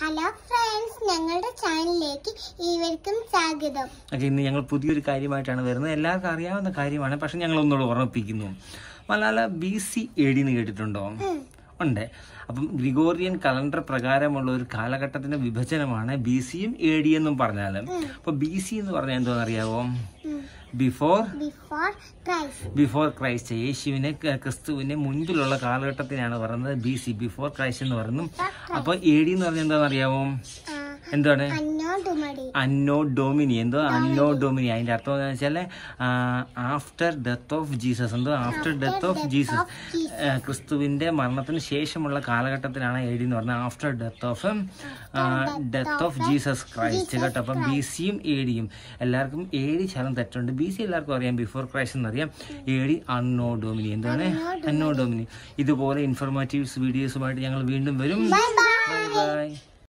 hello friends ഞങ്ങളുടെ ചാനലിലേക്ക് ഇവർക്കും സ്വാഗതം ഇന്ന് ഞങ്ങൾ പുതിയൊരു കാര്യമായിട്ടാണ് വരുന്നത് എല്ലാവർക്കും അറിയാവുന്ന കാര്യമാണ് പക്ഷെ ഞങ്ങൾ ഒന്നുകൂടെ ഓർമ്മിപ്പിക്കുന്നു മലാല ബി സി എ ഡിന്ന് കേട്ടിട്ടുണ്ടോ ഉണ്ട് അപ്പം ഗ്രിഗോറിയൻ കലണ്ടർ പ്രകാരമുള്ള ഒരു കാലഘട്ടത്തിന്റെ വിഭജനമാണ് ബി സിയും എ ഡി എന്നും പറഞ്ഞാൽ അപ്പൊ ബി സി എന്ന് പറഞ്ഞാൽ എന്തോ അറിയാവോ ബിഫോർ ബിഫോർ ക്രൈസ്റ്റ് യേശുവിനെ ക്രിസ്തുവിനെ മുൻപിലുള്ള കാലഘട്ടത്തിനാണ് പറയുന്നത് ബി സി ബിഫോർ ക്രൈസ്റ്റ് എന്ന് പറയുന്നു അപ്പൊ എ ഡി എന്ന് പറഞ്ഞാൽ എന്താണെന്ന് അറിയാവോ എന്താണ് അന്നോ ഡോമിനി എന്തോ അന്നോ ഡോമിനി അതിന്റെ അർത്ഥം എന്താ ആഫ്റ്റർ ഡെത്ത് ഓഫ് ജീസസ് എന്തോ ആഫ്റ്റർ ഡെത്ത് ഓഫ് ജീസസ് ക്രിസ്തുവിൻ്റെ മരണത്തിന് ശേഷമുള്ള കാലഘട്ടത്തിലാണ് എഴുതി എന്ന് പറഞ്ഞാൽ after death of death of Jesus Christ കേട്ടോ അപ്പം ബി സിയും എ ഡിയും എല്ലാവർക്കും എ ഡി ശലം തെറ്റുണ്ട് ബി സി എല്ലാവർക്കും അറിയാം ബിഫോർ ക്രൈസ്റ്റ് എന്നറിയാം എ ഡി അണ്ണോ ഡോമിനി എന്താണ് അണ്ണോ ഡോമിനി ഇതുപോലെ ഇൻഫോർമേറ്റീവ്സ് വീഡിയോസുമായിട്ട് ഞങ്ങൾ വീണ്ടും വരും